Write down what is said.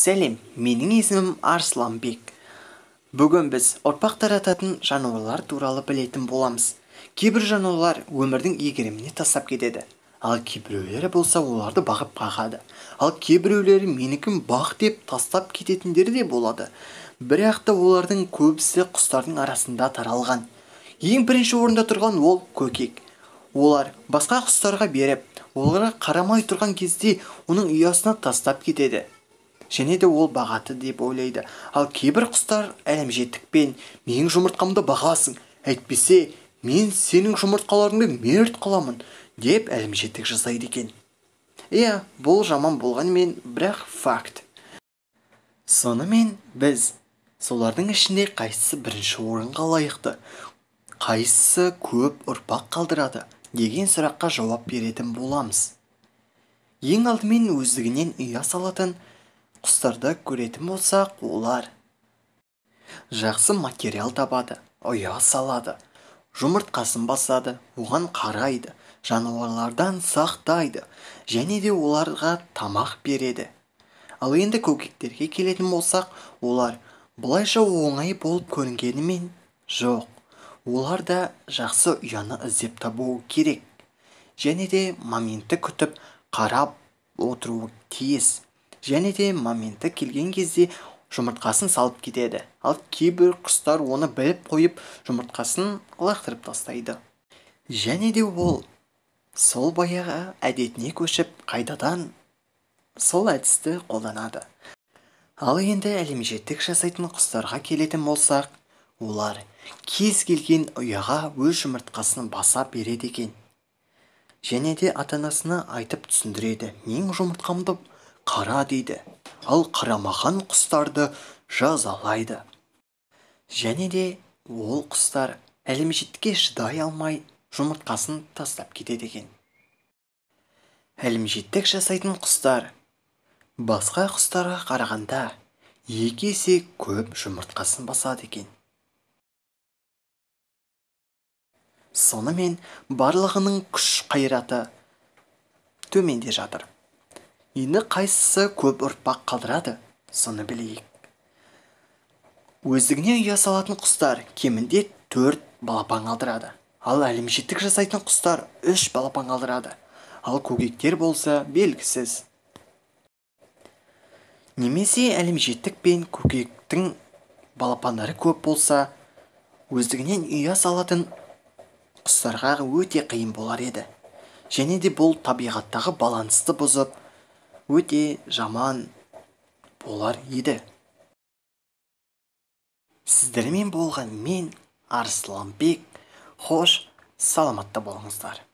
сәлем менің есімім арсланбек бүгін біз ұрпақ тарататын жануарлар туралы білетін боламыз кейбір жануарлар өмірдің игеріміне тастап кетеді ал кейбіреулері болса оларды бағып қағады ал кейбіреулері менікін бақ деп тастап кететіндері де болады бірақ та олардың көбісі құстардың арасында таралған ең бірінші орында тұрған ол көкек олар басқа құстарға беріп оларға қарамай тұрған кезде оның ұясына тастап кетеді және де ол бағаты деп ойлайды ал кейбір құстар әлімжеттікпен менің жұмыртқамды бағасың әйтпесе мен сенің жұмыртқаларыңды мерт қыламын деп әлімжеттік жасайды екен иә бұл жаман болғанымен бірақ факт сонымен біз солардың ішінде қайсысы бірінші орынға лайықты қайсысы көп ұрпақ қалдырады деген сұраққа жауап беретін боламыз ең алдымен өздігінен ұя салатын құстарды көретін болсақ олар жақсы материал табады ұя салады жұмыртқасын басады оған қарайды жануарлардан сақтайды және де оларға тамақ береді ал енді көкектерге келетін болсақ олар бұлайша оңай болып көрінгенімен жоқ олар да жақсы ұяны іздеп табуы керек және де моментті күтіп қарап отыруы тиіс және де моменті келген кезде жұмыртқасын салып кетеді ал кейбір құстар оны біліп қойып жұмыртқасын лақтырып тастайды және де ол сол баяғы әдетіне көшіп қайтадан сол әдісті қолданады ал енді әлемжеттік жасайтын құстарға келетін болсақ олар кез келген ұяға өз жұмыртқасын баса береді екен және де ата анасына айтып түсіндіреді менің жұмыртқамды қара дейді ал қарамаған құстарды жазалайды және де ол құстар әлімжетке шыдай алмай жұмыртқасын тастап кетеді екен әлімжеттік жасайтын құстар басқа құстарға қарағанда екі есе көп жұмыртқасын басады екен сонымен барлығының күш қайраты төменде жатыр енді қайсысы көп ұрпақ қалдырады соны білейік өздігінен ұя салатын құстар кемінде төрт балапан қалдырады ал әлімжеттік жасайтын құстар үш балапан қалдырады ал көкектер болса белгісіз немесе әлімжеттік пен көкектің балапандары көп болса өздігінен ұя салатын құстарға өте қиын болар еді және де бұл табиғаттағы балансты бұзып өте жаман болар еді сіздермен болған мен арсланбек хош саламатта болыңыздар